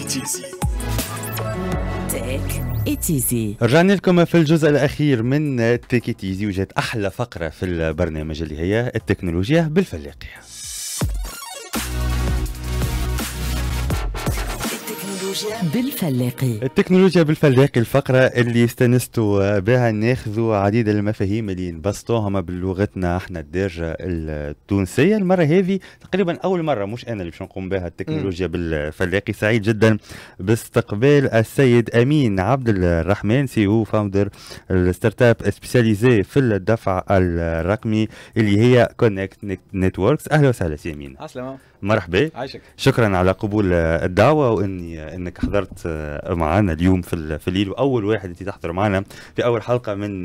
تيزي ايتيزي رجعنا لكم في الجزء الاخير من تيك ايتيزي وجات احلى فقره في البرنامج اللي هي التكنولوجيا بالفلاقيه التكنولوجيا بالفلاقي التكنولوجيا بالفلاقي الفقرة اللي استنستوا بها ناخذوا عديد المفاهيم اللي نبسطوهم بلغتنا احنا الدارجة التونسية المرة هذه تقريبا أول مرة مش أنا اللي باش نقوم بها التكنولوجيا بالفلاقي سعيد جدا باستقبال السيد أمين عبد الرحمن سي او فاوندر الستارت اب سبيساليزي في الدفع الرقمي اللي هي كونكت نتوركس أهلا وسهلا سي أمين أسلام مرحبا عايشك شكرا على قبول الدعوه واني انك حضرت معنا اليوم في في الليل واول واحد انت تحضر معنا في اول حلقه من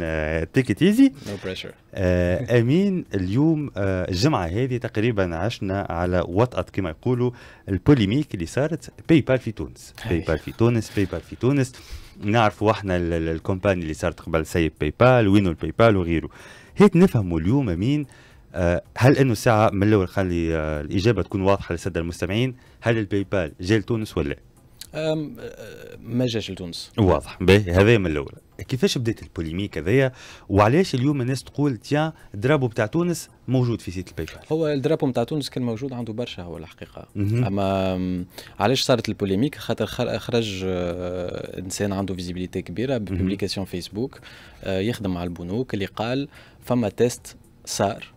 تيكي تيزي نو no آه، امين اليوم آه، الجمعه هذه تقريبا عشنا على وطأة كما يقولوا البوليميك اللي صارت باي بال في تونس باي بال في تونس باي بال في تونس نعرفوا احنا الكومباني اللي صارت قبل سايب باي بال وينو الباي بال وغيره هيك نفهموا اليوم امين آه، هل انه الساعه من الاول خلي آه، الاجابه تكون واضحه للساده المستمعين هل الباي بال جا لتونس ولا آه، ما جاش لتونس واضح هذا من الاول كيفاش بدات البوليميك هذايا وعلاش اليوم الناس تقول تيا الدرابو بتاع تونس موجود في سيت الباي بال هو الدرابو بتاع تونس كان موجود عنده برشا هو الحقيقه اما علاش صارت البوليميك خاطر خرج انسان عنده فيزيبيليتي كبيره ببليكاسيون فيسبوك يخدم مع البنوك اللي قال فما تيست صار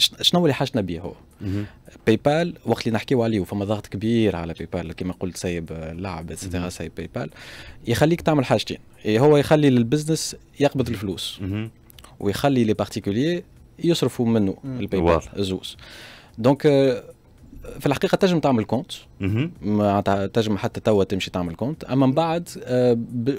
شنو اللي حاجتنا به هو باي بال وقت اللي نحكيو عليه وفما ضغط كبير على باي بال كما قلت سايب اللعب اتسيتيرا سايب باي بال يخليك تعمل حاجتين إيه، هو يخلي البزنس يقبض الفلوس ويخلي لي بارتيكولي يصرفوا منه الباي بال الزوز دونك في الحقيقه تنجم تعمل كونت معناتها تنجم حتى توا تمشي تعمل كونت اما من بعد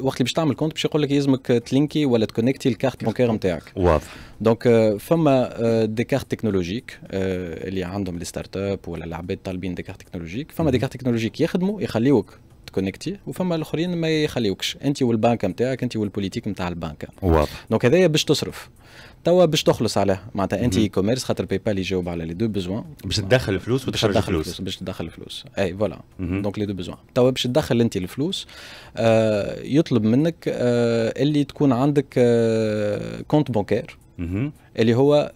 وقت اللي باش تعمل كونت باش يقول لك يلزمك تلينكي ولا تكونكتي الكارت بونكير نتاعك واضح دونك فما دي كارت تكنولوجيك اللي عندهم لي ستارت اب ولا العباد طالبين دي كارت تكنولوجيك فما دي كارت تكنولوجيك يخدموا يخليوك تكونكتي وفما الاخرين ما يخليوكش انت والبنك نتاعك انت والبوليتيك نتاع البنك واضح دونك هذايا باش تصرف توا باش تخلص عليها معناتها انت اي كوميرس خاطر باي بال يجاوب على لي دو بوزوان باش تدخل الفلوس وتخرج الفلوس باش تدخل الفلوس اي فوالا دونك لي دو بوزوان توا باش تدخل انت الفلوس آه يطلب منك آه اللي تكون عندك آه كونت بانكير اللي هو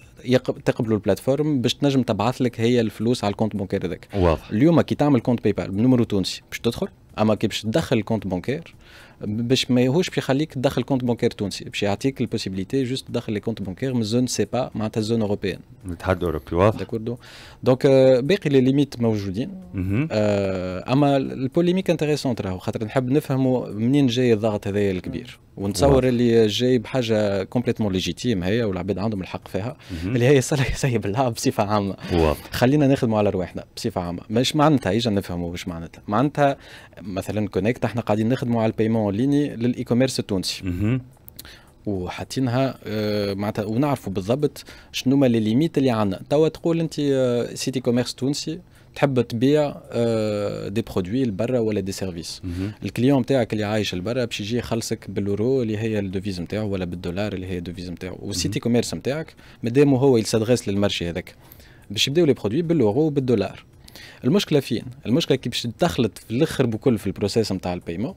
تقبلوا البلاتفورم باش تنجم تبعث لك هي الفلوس على الكونت بانكير هذاك واضح اليوم كي تعمل كونت باي بال بنمرو تونسي باش تدخل اما كي باش تدخل الكونت بانكير باش ما يهوش بيخليك تدخل كونت بانكير تونسي باش يعطيك البوسيبيليتي جوست تدخل لي كونت بانكير من زون سي با معناتها زون اوروبيان الاتحاد الاوروبي واضح داكور دونك باقي لي ليميت موجودين euh, اما البوليميك انتريسونت راهو خاطر نحب نفهموا منين جاي الضغط هذايا الكبير ونتصور اللي جاي بحاجه كومبليتمون ليجيتيم هي والعباد عندهم الحق فيها اللي هي سيب اللعب بصفه عامه خلينا نخدموا على رواحنا بصفه عامه مش معناتها يجي نفهموا واش معناتها معناتها مثلا كونيكت احنا قاعدين نخدموا على البي بايمون اون ليني للاي كوميرس التونسي وحاطينها آه، معناتها ونعرفوا بالضبط شنو هما لي ليميت اللي عندنا توا تقول انت آه، سيتي كوميرس تونسي تحب تبيع دي آه، برودوي لبرا ولا دي سيرفيس الكليون نتاعك اللي عايش لبرا باش يجي يخلصك بالورو اللي هي الدوفيز نتاعو ولا بالدولار اللي هي الدوفيز نتاعو والسيتي كوميرس نتاعك مادام هو يسادغيس للمارشي هذاك باش يبداو لي برودوي بالورو وبالدولار المشكله فين المشكله كي باش تدخلت في الاخر بكل في البروسيس نتاع البيمون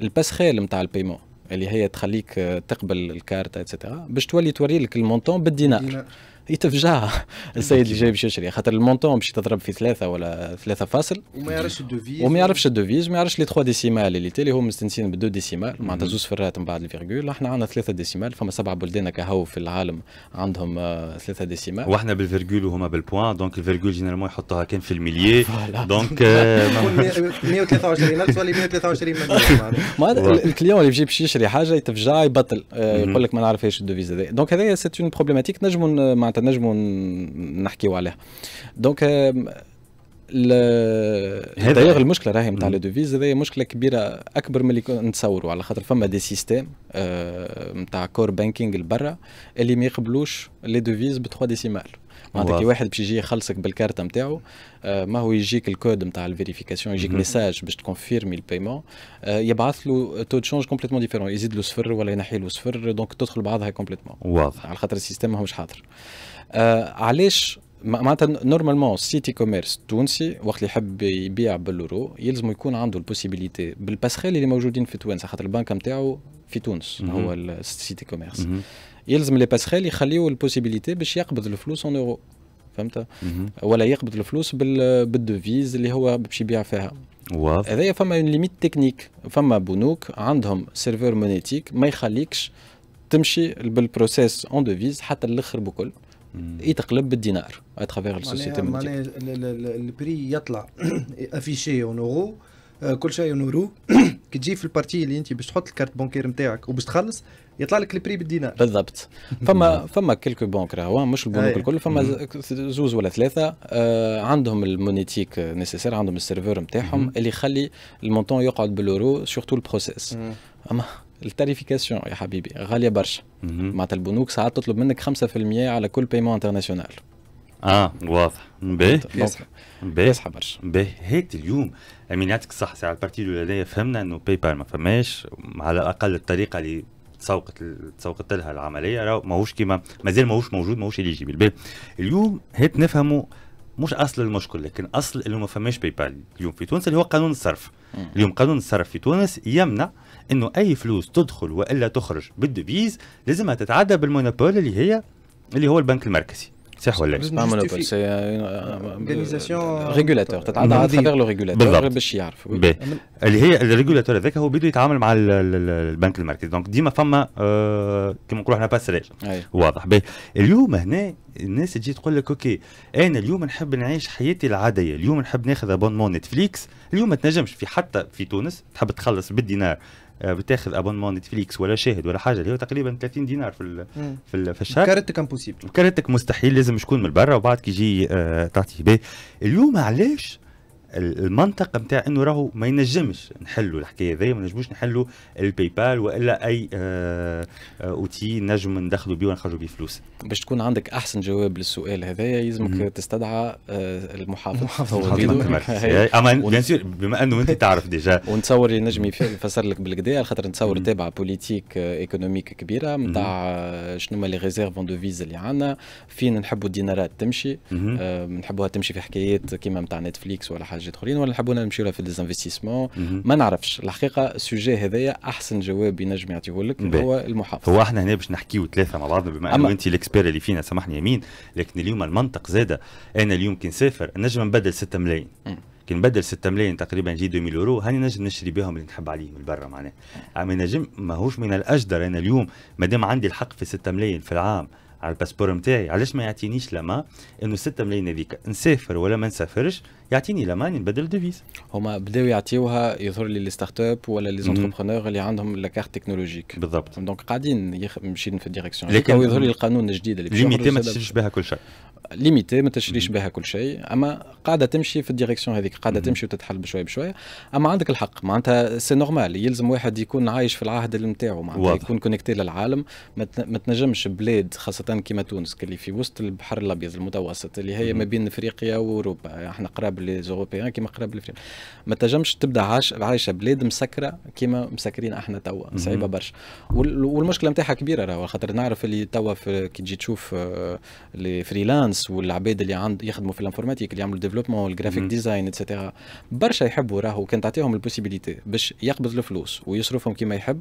الباسخيل نتاع البيمون اللي هي تخليك آه، تقبل الكارت اتسيتيرا باش تولي توري لك المونطون بالدينار يتفجع السيد اللي جاي باش يشري خاطر المونتون باش تضرب في ثلاثه ولا ثلاثه فاصل وما يعرفش الدوفيز وما يعرفش الدوفيز وما يعرفش لي تخوا ديسيمال اللي تالي هم مستنسين بدو ديسيمال معناتها زوز فرات من بعد الفيرغول احنا عندنا ثلاثه ديسيمال فما سبعه بلدان كهو في العالم عندهم آه، ثلاثه ديسيمال واحنا بالفيرغول وهما بالبوان دونك الفيرغول جينيرالمون يحطوها كان في المليي دونك 123 تولي 123 معناتها الكليون اللي يجي باش يشري حاجه يتفجع يبطل آه، يقول لك ما نعرفهاش الدوفيز هذا دونك هذايا سيت اون بروبليماتيك نجموا معناتها نجموا نحكيو عليها دونك euh, هذا المشكله راهي نتاع لي دوفيز هذايا مشكله كبيره اكبر من اللي كنا نتصوروا على خاطر فما دي سيستيم نتاع كور بانكينغ لبرا اللي ما يقبلوش لي دوفيز ب ديسيمال معناتها كي واحد باش يجي يخلصك بالكارت نتاعو آه، ما هو يجيك الكود نتاع الفيريفيكاسيون يجيك ميساج باش تكونفيرمي البيمون آه، يبعث له تو تشونج كومبليتمون ديفيرون يزيد له صفر ولا ينحي له صفر دونك تدخل بعضها كومبليتمون واضح على خاطر السيستم ماهوش حاضر آه، علاش معناتها نورمالمون سيتي كوميرس تونسي وقت اللي يحب يبيع بالورو يلزم يكون عنده البوسيبيليتي بالباسخيل اللي موجودين في تونس خاطر البنك نتاعو في تونس هو السيتي كوميرس يلزم لي باسخيل يخليو البوسيبيليتي باش يقبض الفلوس اون اورو فهمت ولا يقبض الفلوس بالدوفيز اللي هو باش يبيع فيها واضح هذايا فما اون ليميت تكنيك فما بنوك عندهم سيرفور مونيتيك ما يخليكش تمشي بالبروسيس اون دوفيز حتى الاخر بكل يتقلب بالدينار اترافيغ السوسيتي مونيتيك معناها البري يطلع افيشي اون اورو آه، كل شيء نورو كي تجي في البارتي اللي انت باش تحط الكارت بونكير نتاعك وباش تخلص يطلع لك البري بالدينار بالضبط فما فما كيلكو بونك راهو مش البنوك الكل فما زوز ولا ثلاثه آه عندهم المونيتيك نيسيسير عندهم السيرفور نتاعهم اللي يخلي المونتون يقعد بالورو سورتو البروسيس اما التاريفيكاسيون يا حبيبي غاليه برشا معناتها البنوك ساعات تطلب منك 5% على كل بيمون انترناسيونال اه واضح باهي باهي برشا باهي هات اليوم امين يعطيك الصح ساعه البارتي الاولانيه فهمنا انه باي بال ما فماش على الاقل الطريقه اللي تسوقت تسوقت لها العمليه راه ماهوش كيما مازال ماهوش موجود ماهوش اليجيبل اليوم هات نفهموا مش اصل المشكل لكن اصل انه ما فماش باي بال اليوم في تونس اللي هو قانون الصرف اليوم قانون الصرف في تونس يمنع انه اي فلوس تدخل والا تخرج بالدبيز لازمها تتعدى بالمونوبول اللي هي اللي هو البنك المركزي صح ولا لا؟ ماشي مونوبول سي اورغانيزاسيون ريغولاتور تتعدى على طريق لو ريغولاتور باش يعرف اللي هي الريغولاتور هذاك هو بدا يتعامل مع البنك المركزي دونك ديما فما كيما نقولوا احنا باسريج واضح باهي اليوم هنا الناس تجي تقول لك اوكي انا اليوم نحب نعيش حياتي العاديه اليوم نحب ناخذ ابونمون نتفليكس اليوم ما تنجمش في حتى في تونس تحب تخلص بالدينار آه، بتاخذ ابونمون نتفليكس ولا شاهد ولا حاجه اللي هو تقريبا 30 دينار في في, في الشهر كارتك امبوسيبل كارتك مستحيل لازم شكون من برا وبعد كي يجي آه، تعطيه اليوم علاش المنطقه نتاع انه راهو ما ينجمش نحلوا الحكايه هذيا ما نجموش نحلوا الباي بال والا اي آه, آه، اوتي نجم ندخلوا بيه ونخرجوا بيه فلوس باش تكون عندك احسن جواب للسؤال هذايا يلزمك تستدعى آه المحافظ هو اما بيان سور بما انه انت تعرف ديجا ونتصور نجم يفسر لك بالكدا على خاطر نتصور تابع بوليتيك آه، ايكونوميك كبيره نتاع آه، شنو هما لي ريزيرف اون دوفيز اللي عندنا فين نحبوا الدينارات تمشي نحبوها تمشي في حكايات كيما نتاع نتفليكس ولا حاجه حاجات اخرين ولا حبونا نمشيو في ديزانفستيسمون ما نعرفش الحقيقه السوجي هذايا احسن جواب ينجم يعطيهولك هو المحافظ هو احنا هنا باش نحكيو ثلاثه مع بعضنا بما انه انت الاكسبير اللي فينا سامحني يمين لكن اليوم المنطق زاده انا اليوم كي نسافر نجم نبدل 6 ملايين كي نبدل 6 ملايين تقريبا جي 2000 يورو هاني نجم نشري بهم اللي نحب عليهم من برا معناها اما نجم ماهوش من الاجدر انا اليوم ما دام عندي الحق في 6 ملايين في العام على الباسبور نتاعي علاش ما يعطينيش لما انه 6 ملايين هذيك نسافر ولا ما نسافرش يعطيني لما نبدل ديفيز هما بداو يعطيوها يظهر لي لي ستارت اب ولا لي زونتربرونور اللي عندهم لا كارت تكنولوجيك بالضبط دونك قاعدين يمشيين في الديريكسيون لكن يظهر لي القانون الجديد اللي ليميتي ما تشريش بها كل شيء ليميتي ما تشريش بها كل شيء اما قاعده تمشي في الديريكسيون هذيك قاعده تمشي وتتحل بشويه بشويه اما عندك الحق معناتها سي نورمال يلزم واحد يكون عايش في العهد نتاعو معناتها يكون كونكتي للعالم ما تنجمش بلاد خاصه كيما تونس اللي في وسط البحر الابيض المتوسط اللي هي ما بين افريقيا واوروبا احنا قراب ليزوروبيان كيما قراب لافريقيا ما تنجمش تبدا عايشه بلاد مسكره كيما مسكرين احنا توا صعيبه برشا والمشكله نتاعها كبيره راهو خاطر نعرف اللي توا كي تجي تشوف آه، لي فريلانس والعباد اللي عند يخدموا في الانفورماتيك اللي يعملوا ديفلوبمون والجرافيك ديزاين اتسيتيرا برشا يحبوا راهو كان تعطيهم البوسيبيليتي باش يقبض الفلوس ويصرفهم كيما يحب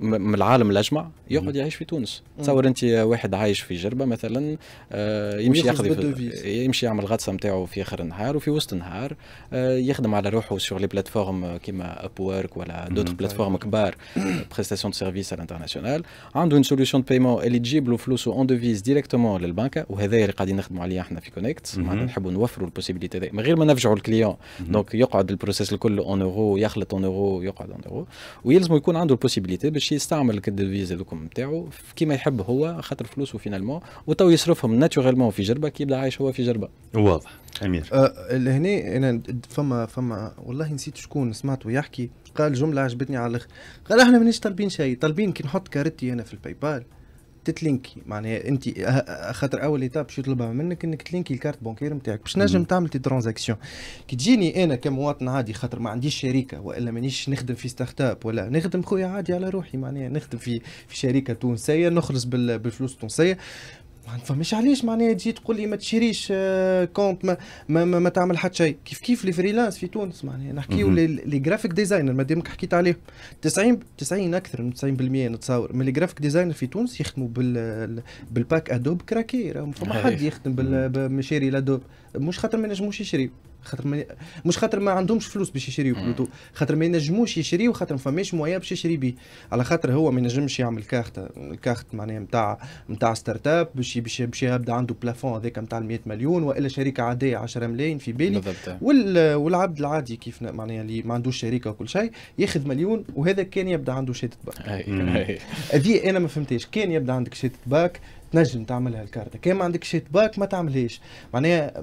من العالم الاجمع يقعد يعيش في تونس تصور انت واحد عايش في جربه مثلا آه، يمشي ياخذ إيه، يمشي يعمل غطسه نتاعو في اخر النهار وفي وسط النهار آه، يخدم على روحه سور لي بلاتفورم كيما اب ورك ولا دوتر بلاتفورم كبار بريستاسيون دو سيرفيس انترناسيونال عنده اون سوليوشن دو بايمون اللي تجيب له فلوسه اون دوفيز ديريكتومون للبنكه وهذا اللي قاعدين نخدموا عليه احنا في كونكت معناتها نحبوا نوفروا البوسيبيليتي من غير ما نفجعوا الكليون دونك يقعد البروسيس الكل اون اورو يخلط اون اورو يقعد اون اورو ويلزم يكون عنده البوسيبيليتي باش باش يستعمل الكريدت هذوكم نتاعو كيما يحب هو خاطر فلوسه فينالمون وتو يصرفهم ناتوريلمون في جربه كي يبدا عايش هو في جربه واضح امير أه هنا انا فما فما والله نسيت شكون سمعته يحكي قال جمله عجبتني على الاخر قال احنا مانيش طالبين شيء طالبين كي نحط كارتي انا في الباي بال تتلينكي معناها انت أه، أه، أه، خاطر اول ايتاب باش يطلبها منك انك تلينكي الكارت بونكير نتاعك باش تنجم تعمل تي ترانزاكسيون كي تجيني انا كمواطن عادي خاطر ما عنديش شركه والا مانيش نخدم في ستارت اب ولا نخدم خويا عادي على روحي معناها نخدم في في شركه تونسيه نخلص بالفلوس التونسيه ما نفهمش علاش معناها تجي تقول لي ما تشريش كونت آه، ما, ما, ما, ما تعمل حتى شيء كيف كيف لي فريلانس في تونس معناها نحكيو لي جرافيك ديزاينر ما دامك حكيت عليهم 90 90 اكثر من 90% نتصور من لي جرافيك ديزاينر في تونس يخدموا بال بالباك ادوب كراكي راهم فما حد يخدم بالمشاري الادوب مش خاطر ما ينجموش يشريو خاطر ما مش خاطر ما عندهمش فلوس باش يشريو بلوتو خاطر ما ينجموش يشريو خاطر ما فماش مويا باش يشري بيه على خاطر هو ما ينجمش يعمل كارت الكارت معناها نتاع نتاع ستارت اب باش باش باش يبدا عنده بلافون هذاك نتاع 100 مليون والا شركه عاديه 10 ملايين في بالي وال والعبد العادي كيف معناها اللي ما عندوش شركه وكل شيء ياخذ مليون وهذا كان يبدا عنده شهاده باك هذه انا ما فهمتهاش كان يبدا عندك شهاده باك تنجم تعملها الكارت كان ما عندك شيت باك ما تعملهاش معناها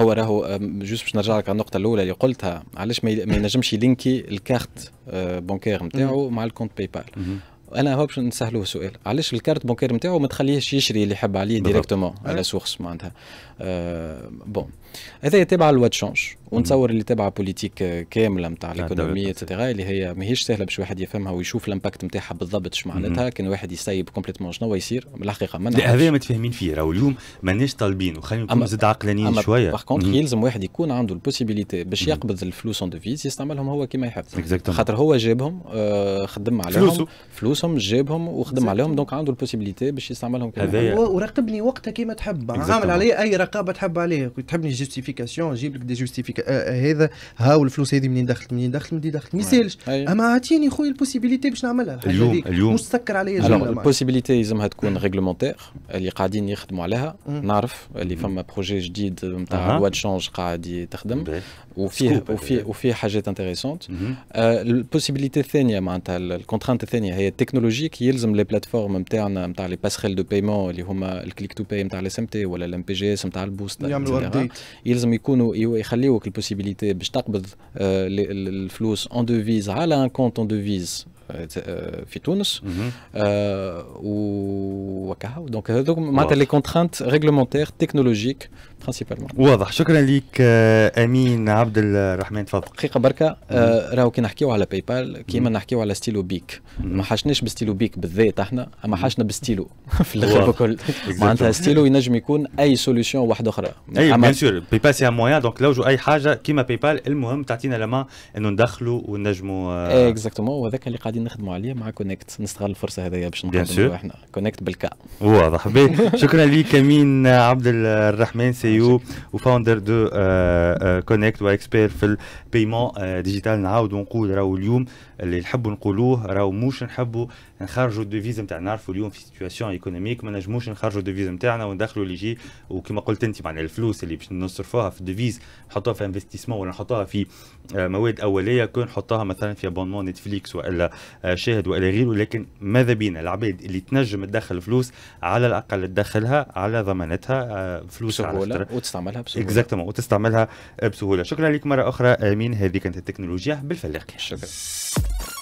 هو راهو جوست باش نرجع لك على النقطه الاولى اللي قلتها علاش ما ينجمش يلينكي الكارت آه، بونكير نتاعو مع الكونت باي بال انا هو باش نسهلوه سؤال علاش الكارت بونكير نتاعو ما تخليهش يشري اللي يحب عليه ديريكتومون على سورس معناتها بون آه، هذايا تابعه لوا تشونج ونتصور اللي تابعه بوليتيك آه، كامله نتاع الايكونومي اتسيتيرا اللي هي ماهيش سهله باش واحد يفهمها ويشوف الامباكت نتاعها بالضبط اش معناتها كان واحد يسيب كومبليتمون شنو يصير بالحقيقه ما هذايا متفاهمين فيه راهو اليوم ماناش طالبين وخلينا نكون زاد عقلانيين شويه باغ كونتر يلزم واحد يكون عنده البوسيبيليتي باش يقبض الفلوس اون ديفيز يستعملهم هو كيما يحب خاطر هو جابهم آه، خدم عليهم فلوسهم جابهم وخدم عليهم دونك عنده البوسيبيليتي باش يستعملهم كيما يحب وراقبني وقتها كيما تحب عامل علي اي رقابه تحب عليه تحبني جيستيفيكاسيون نجيب لك دي جيستيفيكا هذا هاو الفلوس هذه منين دخلت منين دخلت منين دخلت ما نعم. يسالش أيوه. اما عطيني خويا البوسيبيليتي باش نعملها الحاجه اليوم اليوم مش سكر عليا البوسيبيليتي لازمها تكون ريغلومونتيغ اللي قاعدين يخدموا عليها نعرف اللي فما بروجي جديد نتاع لوا تشونج قاعد تخدم وفيه وفيه وفيه حاجات انتريسونت آه، البوسيبيليتي الثانيه معناتها الكونترانت الثانيه هي التكنولوجيك يلزم لي بلاتفورم نتاعنا نتاع لي باسخيل دو بايمون اللي هما الكليك تو باي نتاع الاس ام تي ولا الام بي جي اس نتاع البوست يعملوا ابديت Il y a la possibilité de faire les flux en devise, à un compte en devise. في تونس وكها دونك هذوك معناتها لي كونترانت ريغلومونتير تكنولوجيك برانسيبالمون واضح شكرا لك آه، امين عبد الرحمن تفضل دقيقه بركه آه، راهو كي نحكيو على باي بال كيما نحكيو على ستيلو بيك ما حاشناش بستيلو بيك بالذات احنا اما حاشنا بستيلو في الاخر الكل معناتها ستيلو ينجم يكون اي سوليسيون واحده اخرى اي بيان سور باي بال سي موان دونك لو اي حاجه كيما باي بال المهم تعطينا لما انه ندخلوا ونجموا اكزاكتومون آه. وهذاك اللي قاعدين غادي نخدموا عليه مع كونكت نستغل الفرصه هذيا باش نقدموا احنا كونكت بالكا واضح شكرا لك امين عبد الرحمن سيو وفاوندر دو كونكت واكسبير في البيمون ديجيتال آه، نعاود ونقول راهو اليوم اللي نحبوا نقولوه راهو مش نحبوا نخرجوا الديفيز نتاعنا نعرفوا اليوم في سيتياسيون ايكونوميك ما نجموش نخرجوا الديفيز نتاعنا وندخلوا اللي يجي وكما قلت انت معناها الفلوس اللي باش نصرفوها في الديفيز نحطوها في انفستيسمون ولا نحطوها في آه، مواد اوليه كون نحطوها مثلا في ابونمون نتفليكس والا آه، شاهد والى غيره لكن ماذا بينا العباد اللي تنجم تدخل فلوس على الاقل تدخلها على ضمانتها آه، فلوس بسهوله وتستعملها بسهوله اكزاكتومون وتستعملها بسهوله شكرا لك مره اخرى امين هذه كانت التكنولوجيا بالفلاقي شكرا